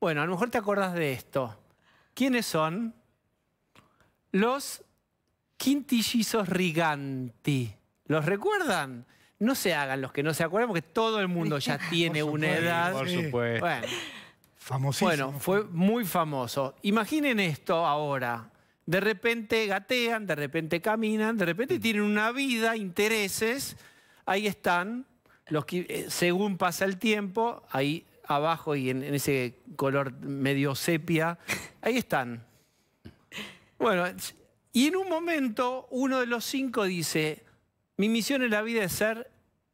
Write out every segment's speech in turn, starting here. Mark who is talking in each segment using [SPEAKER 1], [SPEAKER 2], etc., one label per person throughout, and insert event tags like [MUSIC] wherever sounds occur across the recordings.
[SPEAKER 1] Bueno, a lo mejor te acordás de esto. ¿Quiénes son? Los quintillizos Riganti. ¿Los recuerdan? No se hagan los que no se acuerdan, porque todo el mundo ya [LAUGHS] tiene una edad. Por supuesto. Bueno, Famosísimo. Bueno, fue muy famoso. Imaginen esto ahora. De repente gatean, de repente caminan, de repente mm. tienen una vida, intereses. Ahí están. Los que, eh, según pasa el tiempo, ahí abajo y en, ese color medio sepia. [LAUGHS] Ahí están. Bueno, y en un momento uno de los cinco dice, mi misión en la vida es ser,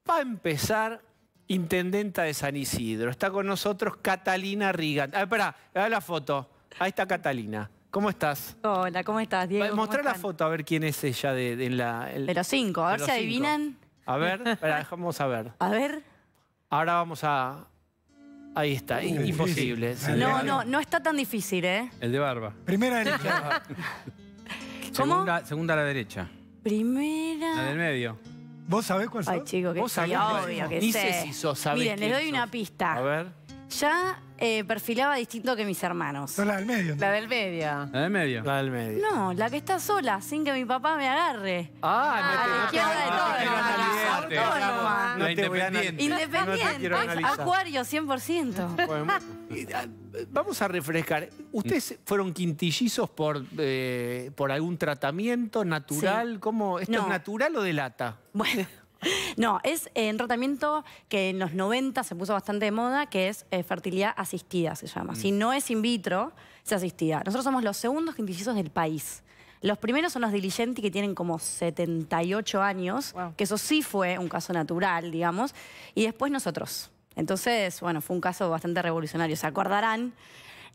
[SPEAKER 1] va a empezar, intendenta de San Isidro. Está con nosotros Catalina Rigan. ver, ah, espera, da la foto. Ahí está Catalina. ¿Cómo estás?
[SPEAKER 2] Hola, ¿cómo estás, Diego? Mostrar
[SPEAKER 1] la foto a ver quién es ella de, la... de los cinco, a ver si adivinan. A ver, [LAUGHS] dejamos vamos a ver. A ver. Ahora vamos a, Ahí está, imposible. No, no,
[SPEAKER 2] no está tan difícil, ¿eh? El de barba. Primera derecha.
[SPEAKER 3] [LAUGHS] ¿Cómo? Segunda, segunda a la derecha.
[SPEAKER 2] Primera. La del medio. ¿Vos sabés cuál es? Ay, chico, que ¿Vos sí, obvio que sé Miren, les doy una pista. A ver. Ya eh, perfilaba distinto que mis hermanos. No, la del medio. La del medio.
[SPEAKER 1] La del medio. La del medio.
[SPEAKER 2] No, la que está sola, sin que mi papá me agarre. Ah, no te,
[SPEAKER 1] todo. No te Independiente. No Acuario,
[SPEAKER 2] 100%.
[SPEAKER 1] Ah, vamos a refrescar. ¿Ustedes mm. fueron quintillizos por, eh, por algún tratamiento natural? ¿Esto es natural o de lata? Bueno...
[SPEAKER 2] [LAUGHS] No, es un eh, tratamiento que en los 90 se puso bastante de moda, que es eh, fertilidad asistida, se llama. Si mm. no es in vitro, se asistida. Nosotros somos los segundos indicios del país. Los primeros son los diligentes, que tienen como 78 años, que eso sí fue un caso natural, digamos, y después nosotros. Entonces, bueno, fue un caso bastante revolucionario. Se acordarán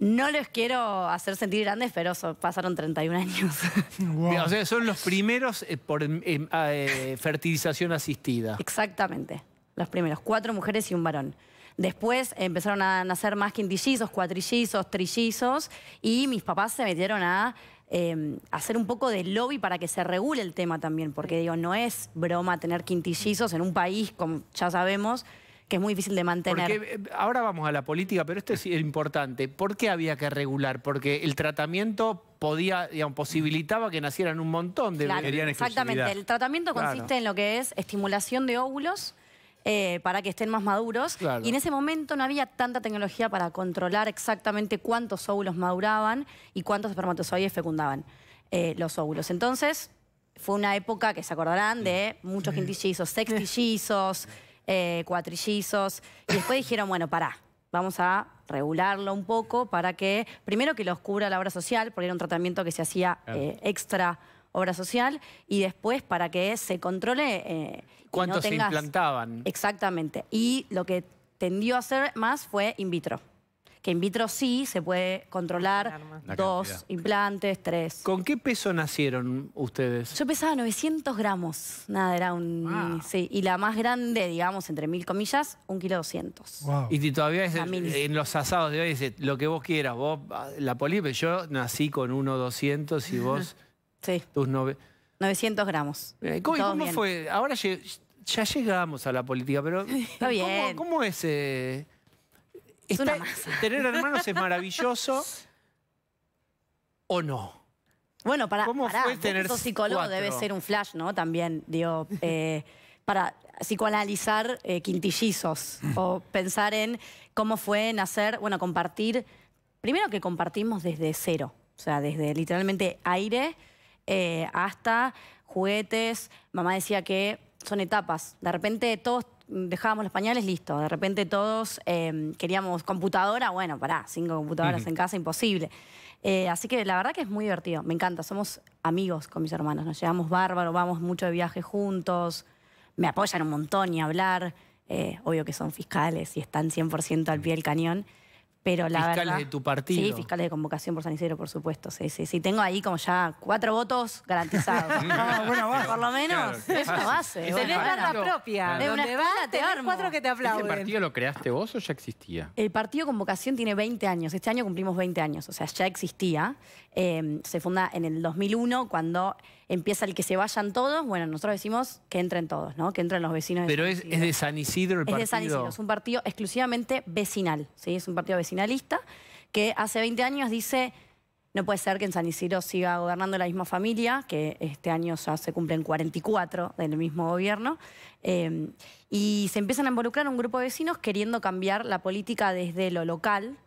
[SPEAKER 2] no les quiero hacer sentir grandes, pero pasaron 31 años.
[SPEAKER 1] [LAUGHS] O sea, son los primeros eh, por em, em, ah, eh, fertilización asistida.
[SPEAKER 2] Exactamente, los primeros. Cuatro mujeres y un varón. Después empezaron a nacer más quintillizos, cuatrillizos, trillizos, y mis papás se metieron a em, hacer un poco de lobby para que se regule el tema también, porque digo, no es broma tener quintillizos en un país, como ya sabemos, que es muy difícil de mantener. Eh,
[SPEAKER 1] ahora vamos a la política, pero esto es importante. ¿Por qué había que regular? Porque el tratamiento podía, posibilitaba que nacieran un montón de claro, Exactamente, el tratamiento consiste en
[SPEAKER 2] lo que es estimulación de óvulos eh, para que estén más maduros. Y en ese momento no había tanta tecnología para controlar exactamente cuántos óvulos maduraban y cuántos espermatozoides fecundaban eh, los óvulos. Entonces, fue una época que se acordarán de mm. muchos mm. quintillizos, sextillizos. [LAUGHS] eh, cuatrillizos. Y después dijeron, bueno, pará, vamos a regularlo un poco para que, primero que los cubra la obra social, porque era un tratamiento que se hacía eh, extra obra social, y después para que se controle... Eh, ¿Cuántos se implantaban? Exactamente. Y lo que tendió a hacer más fue in vitro que in vitro sí se puede controlar dos implantes, tres. ¿Con qué peso
[SPEAKER 1] nacieron ustedes?
[SPEAKER 2] Yo pesaba 900 gramos, nada, era un... y la más grande, digamos, entre mil comillas, un kilo 200.
[SPEAKER 1] Y todavía es, en los asados de hoy lo que vos quieras, vos, la polipe, yo nací con uno 200 y vos... [LAUGHS]
[SPEAKER 2] Tus 900 gramos. Eh, ¿Cómo,
[SPEAKER 1] fue? Ahora ya llegamos a la política, pero... [LAUGHS] Está bien. ¿Cómo, es...? Eh, [LAUGHS] Tener hermanos es maravilloso o no. Bueno,
[SPEAKER 2] para, ¿Cómo tener psicólogo debe ser un flash, ¿no? También, digo, [LAUGHS] eh, para psicoanalizar eh, quintillizos o pensar en cómo fue nacer, bueno, compartir, primero que compartimos desde cero, o sea, desde literalmente aire eh, hasta juguetes, mamá decía que son etapas, de repente todos dejábamos los pañales, listo. De repente todos em, queríamos computadora, bueno, pará, cinco computadoras en casa, imposible. Eh, así que la verdad que es muy divertido, me encanta. Somos amigos con mis hermanos, nos llevamos bárbaro, vamos mucho de viaje juntos, me apoyan un montón y hablar. Eh, obvio que son fiscales y están 100% al pie del cañón. Pero la fiscales de tu partido. Sí, fiscales de convocación por San Isidro, por supuesto. Sí, sí, sí. Tengo ahí como ya cuatro votos garantizados. [LAUGHS] ah, bueno vos. Por lo menos Eso es una base. Y tenés barra propia. De una te armo. cuatro que te ¿Este aplauden. ¿El partido
[SPEAKER 3] lo creaste vos o ya existía?
[SPEAKER 2] El partido Convocación tiene 20 años. Este año cumplimos 20 años. O sea, ya existía. Eh, se funda en el 2001 cuando empieza el que se vayan todos, bueno, nosotros decimos que entren todos, ¿no? Que entren los vecinos. Pero es, es, de
[SPEAKER 1] San Isidro el partido. Es de San Isidro, es
[SPEAKER 2] un partido exclusivamente vecinal, ¿sí? Es un partido vecinalista que hace 20 años dice... No puede ser que en San Isidro siga gobernando la misma familia, que este año ya se cumplen 44 del mismo gobierno. Em, y se empiezan a involucrar un grupo de vecinos queriendo cambiar la política desde lo local,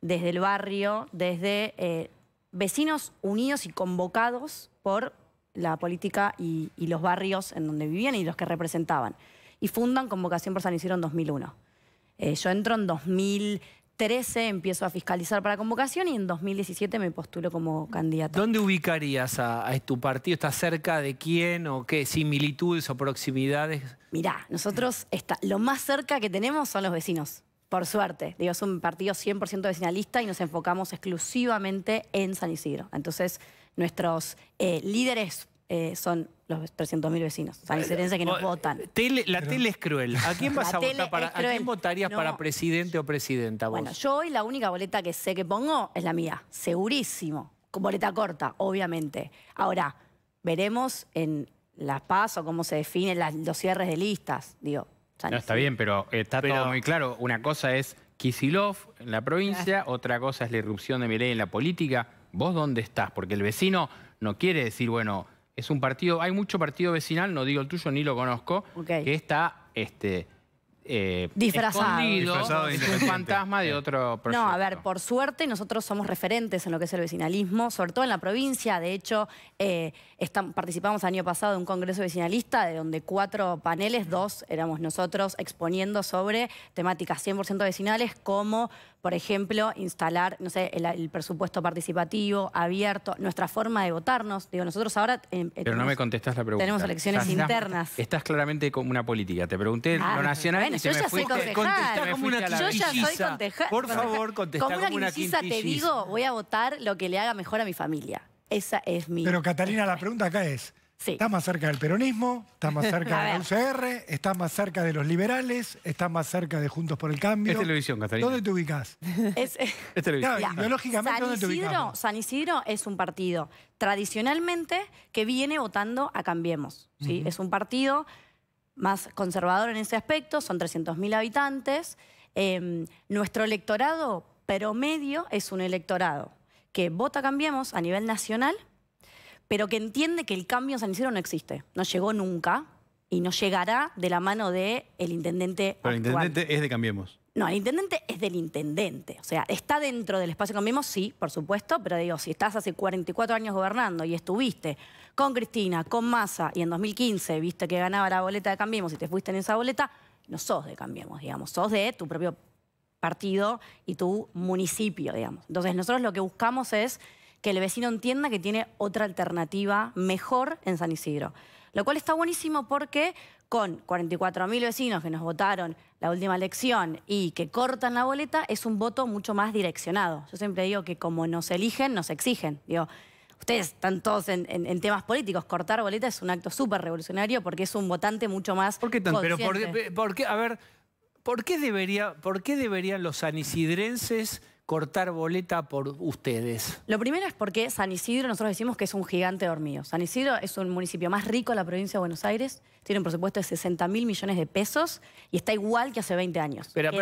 [SPEAKER 2] desde el barrio, desde eh, vecinos unidos y convocados por la política y, los barrios en donde vivían y los que representaban. Y fundan Convocación por San Isidro en 2001. Eh, yo entro en 2013, empiezo a fiscalizar para la Convocación y en 2017 me postulo como candidato
[SPEAKER 1] ¿Dónde ubicarías a, tu partido? ¿Estás cerca de quién o qué similitudes o proximidades?
[SPEAKER 2] Mirá, nosotros está, lo más cerca que tenemos son los vecinos. Por suerte, digo, es un partido 100% vecinalista y nos enfocamos exclusivamente en San Isidro. Entonces, nuestros eh, líderes eh, son los 300.000 vecinos sanicerenses que nos eh, oh, votan. la tele es
[SPEAKER 1] cruel. ¿A quién [LAUGHS] vas a Para, votarías para presidente o presidenta Bueno, yo
[SPEAKER 2] hoy la única boleta que sé que pongo es la mía, segurísimo. Con boleta corta, obviamente. Ahora, veremos en las paz o cómo se definen los cierres de listas, No,
[SPEAKER 3] está bien, pero está todo muy claro. Una cosa es Kisilov en la provincia, otra cosa es la irrupción de Milei en la política. ¿Vos dónde estás? Porque el vecino no quiere decir, bueno, es un partido, hay mucho partido vecinal, no digo el tuyo ni lo conozco, que está este, eh, disfrazado. un fantasma de otro proyecto. No, a
[SPEAKER 2] ver, por suerte nosotros somos referentes en lo que es el vecinalismo, sobre todo en la provincia. De hecho, eh, participamos el año pasado de un congreso vecinalista de donde cuatro paneles, dos éramos nosotros, exponiendo sobre temáticas 100% vecinales como por ejemplo, instalar, no sé, el, presupuesto participativo, abierto, nuestra forma de votarnos. Digo, nosotros ahora... Eh, eh, Pero no me
[SPEAKER 3] contestas la pregunta. Tenemos elecciones internas. Estás claramente como una política. Te pregunté lo ah, nacional y te me ya soy Yo
[SPEAKER 2] ya soy Por favor, contesta como una, como te digo, voy a votar lo que le haga mejor a mi familia. Esa es mi... Pero Catalina,
[SPEAKER 1] la pregunta acá es, Está más cerca del peronismo, está más cerca de la UCR, está más cerca de los liberales, está más cerca de Juntos por el Cambio. Es televisión, Catarina. ¿Dónde te ubicás?
[SPEAKER 2] Es, eh, [LAUGHS] televisión. ideológicamente, ¿dónde te ubicás? San Isidro es un partido tradicionalmente que viene votando a Cambiemos. ¿sí? Es un partido más conservador en ese aspecto, son 300.000 habitantes. Em, nuestro electorado promedio es un electorado que vota Cambiemos a nivel nacional pero que entiende que el cambio sanicero no existe, no llegó nunca y no llegará de la mano del el intendente Pero el intendente
[SPEAKER 1] es de Cambiemos.
[SPEAKER 2] No, el intendente es del intendente. O sea, está dentro del espacio Cambiemos, sí, por supuesto, pero digo, si estás hace 44 años gobernando y estuviste con Cristina, con Massa, y en 2015 viste que ganaba la boleta de Cambiemos y te fuiste en esa boleta, no sos de Cambiemos, digamos, sos de tu propio partido y tu municipio, digamos. Entonces, nosotros lo que buscamos es que el vecino entienda que tiene otra alternativa mejor en San Isidro. Lo cual está buenísimo porque con 44.000 vecinos que nos votaron la última elección y que cortan la boleta, es un voto mucho más direccionado. Yo siempre digo que como nos eligen, nos exigen. ustedes están todos en, temas políticos. Cortar boleta es un acto súper revolucionario porque es un votante mucho más. ¿Por qué por, a
[SPEAKER 1] ver, ¿por qué, debería, ¿por qué deberían los sanisidrenses cortar boleta por ustedes?
[SPEAKER 2] Lo primero es porque San Isidro, nosotros decimos que es un gigante dormido. San Isidro es un municipio más rico de la provincia de Buenos Aires, tiene un presupuesto de 60 mil millones de pesos y está igual que hace 20 años. Pero, en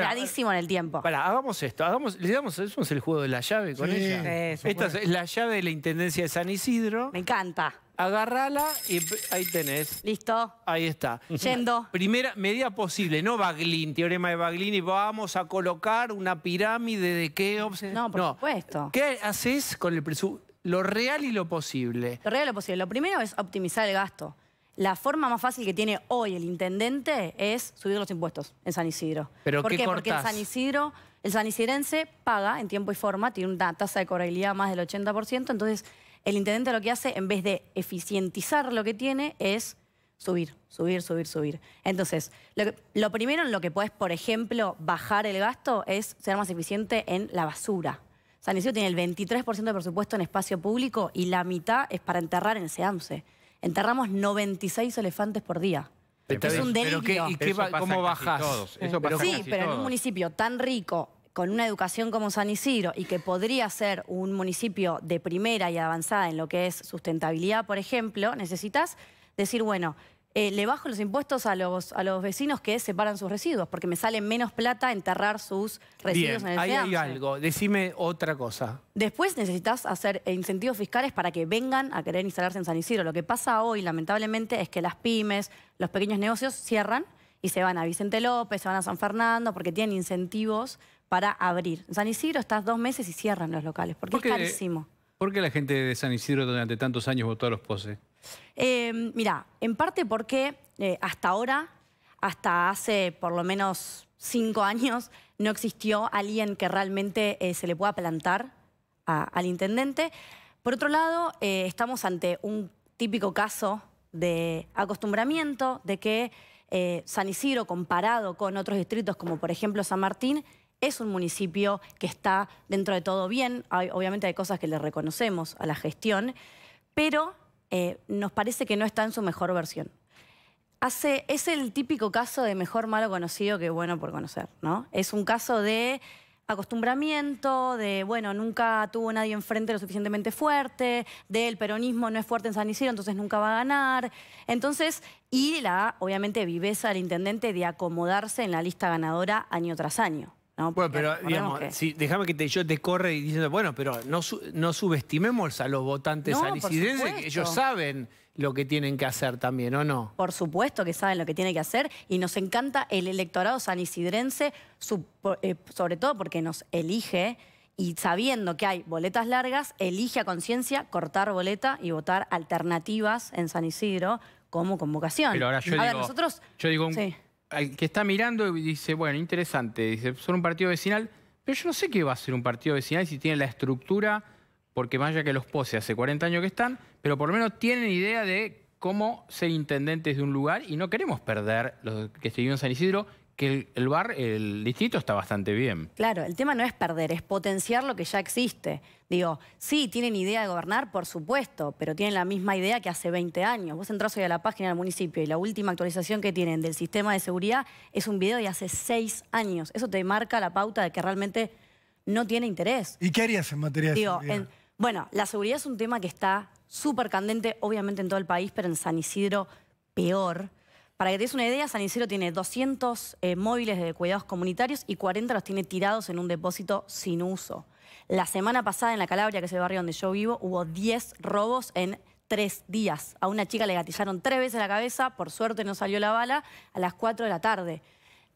[SPEAKER 2] el tiempo.
[SPEAKER 1] hagamos esto, hagamos, le damos, el juego de la llave con ella. Esta es la llave de la Intendencia de San
[SPEAKER 2] Isidro. Me encanta.
[SPEAKER 1] Agarrala y ahí tenés. Listo. Ahí está. Yendo. Primera medida posible, no Baglin, teorema de Baglín y vamos a colocar una pirámide de Keops. No, por supuesto. ¿Qué haces con el presupuesto? Lo real y lo posible.
[SPEAKER 2] Lo real y lo posible. Lo primero es optimizar el gasto la forma más fácil que tiene hoy el intendente es subir los impuestos en San Isidro. ¿Por qué, Porque en San Isidro, el sanisidrense paga en tiempo y forma, tiene una tasa de cobrabilidad más del 80%, entonces el intendente lo que hace, en vez de eficientizar lo que tiene, es subir, subir, subir, subir. Entonces, lo, primero en lo que puedes, por ejemplo, bajar el gasto es ser más eficiente en la basura. San Isidro tiene el 23% de presupuesto en espacio público y la mitad es para enterrar en el Enterramos 96 elefantes por día. es un delito. ¿Pero y cómo bajas? sí, pero en un municipio tan rico, con una educación como San Isidro, y que podría ser un municipio de primera y avanzada en lo que es sustentabilidad, por ejemplo, necesitas decir, bueno, eh, le bajo los impuestos a los, a los vecinos que separan sus residuos, porque me sale menos plata enterrar sus residuos en el ahí hay
[SPEAKER 1] algo. Decime otra cosa.
[SPEAKER 2] Después necesitas hacer incentivos fiscales para que vengan a querer instalarse en San Isidro. Lo que pasa hoy, lamentablemente, es que las pymes, los pequeños negocios cierran y se van a Vicente López, se van a San Fernando, porque tienen incentivos para abrir. En San Isidro estás dos meses y cierran los locales, porque, porque es carísimo.
[SPEAKER 3] ¿Por qué la gente de San Isidro durante tantos años votó a los poses?
[SPEAKER 2] Em, mira, en parte porque eh, hasta ahora, hasta hace por lo menos cinco años, no existió alguien que realmente eh, se le pueda plantar al intendente. Por otro lado, eh, estamos ante un típico caso de acostumbramiento, de que San Isidro, comparado con otros distritos como por ejemplo San Martín, es un municipio que está dentro de todo bien. obviamente hay cosas que le reconocemos a la gestión, pero eh, nos parece que no está en su mejor versión. es el típico caso de mejor malo conocido que bueno por conocer, ¿no? Es un caso de acostumbramiento, de, bueno, nunca tuvo nadie enfrente lo suficientemente fuerte, del peronismo no es fuerte en San Isidro, entonces nunca va a ganar. Entonces, y la, obviamente, viveza del intendente de acomodarse en la lista ganadora año tras año.
[SPEAKER 1] Bueno, pero digamos, déjame que te, yo te corre y diciendo, bueno, pero no, no subestimemos a los votantes sanisidrenses, que ellos saben lo que tienen que hacer también, ¿o no?
[SPEAKER 2] Por supuesto que saben lo que tienen que hacer y nos encanta el electorado sanisidrense, eh, sobre todo porque nos elige y sabiendo que hay boletas largas, elige a conciencia cortar boleta y votar alternativas en San Isidro como convocación. Pero ahora yo digo, nosotros...
[SPEAKER 3] Yo digo al que está mirando y dice, bueno, interesante, dice, son un partido vecinal, pero yo no sé qué va a ser un partido vecinal si tienen la estructura, porque más allá que los pose hace 40 años que están, pero por lo menos tienen idea de cómo ser intendentes de un lugar y no queremos perder los que estuvieron en San Isidro, que el, bar, el distrito está bastante bien.
[SPEAKER 2] Claro, el tema no es perder, es potenciar lo que ya existe. Digo, sí, tienen idea de gobernar, por supuesto, pero tienen la misma idea que hace 20 años. Vos entras hoy a la página del municipio y la última actualización que tienen del sistema de seguridad es un video de hace 6 años. Eso te marca la pauta de que realmente no tiene interés.
[SPEAKER 1] ¿Y qué harías en materia de seguridad?
[SPEAKER 2] bueno, la seguridad es un tema que está súper candente, obviamente en todo el país, pero en San Isidro peor. Para que te des una idea, San Isidro tiene 200 eh, móviles de cuidados comunitarios y 40 los tiene tirados en un depósito sin uso. La semana pasada en La Calabria, que es el barrio donde yo vivo, hubo 10 robos en tres días. A una chica le gatillaron tres veces la cabeza, por suerte no salió la bala, a las 4 de la tarde.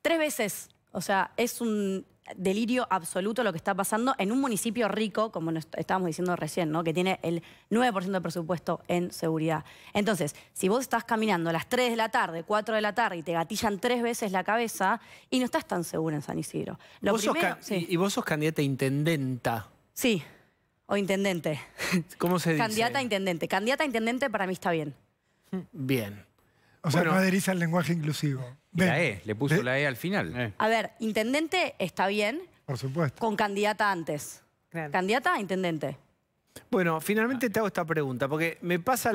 [SPEAKER 2] Tres veces. O sea, es un, delirio absoluto lo que está pasando en un municipio rico, como nos estábamos diciendo recién, ¿no? que tiene el 9% de presupuesto en seguridad. Entonces, si vos estás caminando a las 3 de la tarde, 4 de la tarde y te gatillan tres veces la cabeza y no estás tan segura en San Isidro.
[SPEAKER 1] Y vos sos candidata intendenta.
[SPEAKER 2] Sí, o intendente.
[SPEAKER 1] [LAUGHS] ¿Cómo se dice? Candidata
[SPEAKER 2] intendente. Candidata intendente para mí está bien.
[SPEAKER 1] Bien. O sea, no al lenguaje inclusivo. la E, le puso la E al final. Eh.
[SPEAKER 2] A ver, intendente está bien. Por supuesto. Con candidata antes. Candidata intendente.
[SPEAKER 1] Bueno, finalmente te hago esta pregunta, porque me pasa,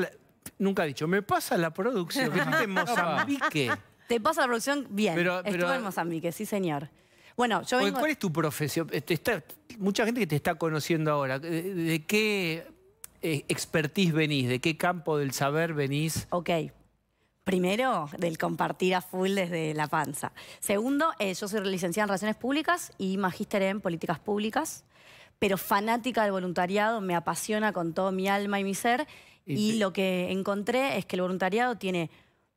[SPEAKER 1] nunca he dicho, me pasa la producción, que [LAUGHS] en Mozambique.
[SPEAKER 2] Te pasa la producción bien, pero, en Mozambique, sí señor. Bueno, yo vengo... ¿Cuál
[SPEAKER 1] es tu profesión? Eh, mucha gente que te está conociendo ahora, eh, ¿de, qué expertise venís? ¿De qué campo del saber venís? Ok.
[SPEAKER 2] Primero, del compartir a full desde la panza. Segundo, eh, yo soy licenciada en Relaciones Públicas y magíster en Políticas Públicas, pero fanática del voluntariado, me apasiona con todo mi alma y mi ser. Y, lo que encontré es que el voluntariado tiene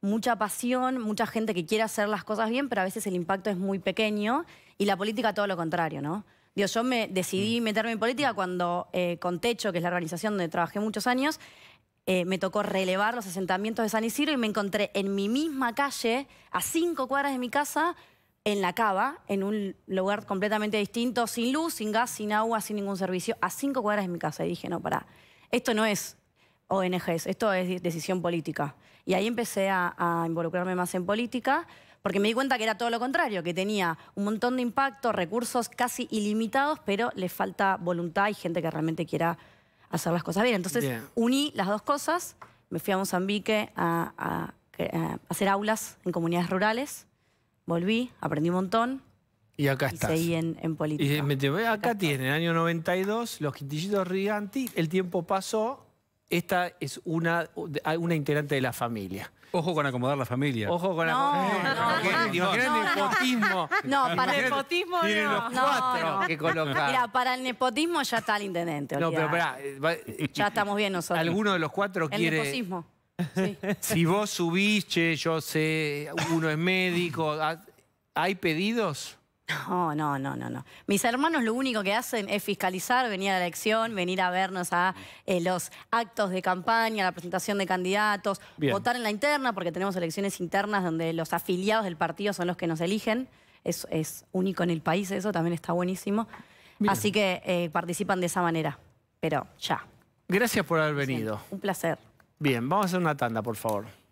[SPEAKER 2] mucha pasión, mucha gente que quiere hacer las cosas bien, pero a veces el impacto es muy pequeño y la política todo lo contrario, ¿no? yo me decidí mm. meterme en política cuando eh, con Techo, que es la organización donde trabajé muchos años, eh, me tocó relevar los asentamientos de San Isidro y me encontré en mi misma calle, a cinco cuadras de mi casa, en la cava, en un lugar completamente distinto, sin luz, sin gas, sin agua, sin ningún servicio, a cinco cuadras de mi casa. Y dije, no, para, esto no es ONGs, esto es decisión política. Y ahí empecé a, a involucrarme más en política, porque me di cuenta que era todo lo contrario, que tenía un montón de impacto, recursos casi ilimitados, pero le falta voluntad y gente que realmente quiera hacer las cosas bien. Entonces uní las dos cosas, me fui a Mozambique a, a, hacer aulas en comunidades rurales, volví, aprendí un montón. Y acá y Seguí en, en política. Y
[SPEAKER 1] me acá, tiene el año 92, los quintillitos riganti, el tiempo pasó, esta es una, una integrante de la familia. Ojo con acomodar la familia. Ojo con acomodar. Eh, no, no, no, nepotismo? [LAUGHS] No, para el nepotismo no. Los cuatro que colocar. Mira,
[SPEAKER 2] para el nepotismo ya está el intendente. No, pero espera.
[SPEAKER 1] Eh, ya estamos bien nosotros. Alguno de los cuatro quiere... El nepotismo. [LAUGHS] Si vos subís, yo sé, uno es médico, ¿hay pedidos? No,
[SPEAKER 2] no, no, no, no. Mis hermanos lo único que hacen es fiscalizar, venir a la elección, venir a vernos a eh, los actos de campaña, la presentación de candidatos, votar en la interna, porque tenemos elecciones internas donde los afiliados del partido son los que nos eligen. Es, único en el país eso, también está buenísimo. Así que eh, participan de esa manera, pero ya.
[SPEAKER 1] Gracias por haber venido. Un placer. Bien, vamos a hacer una tanda, por favor.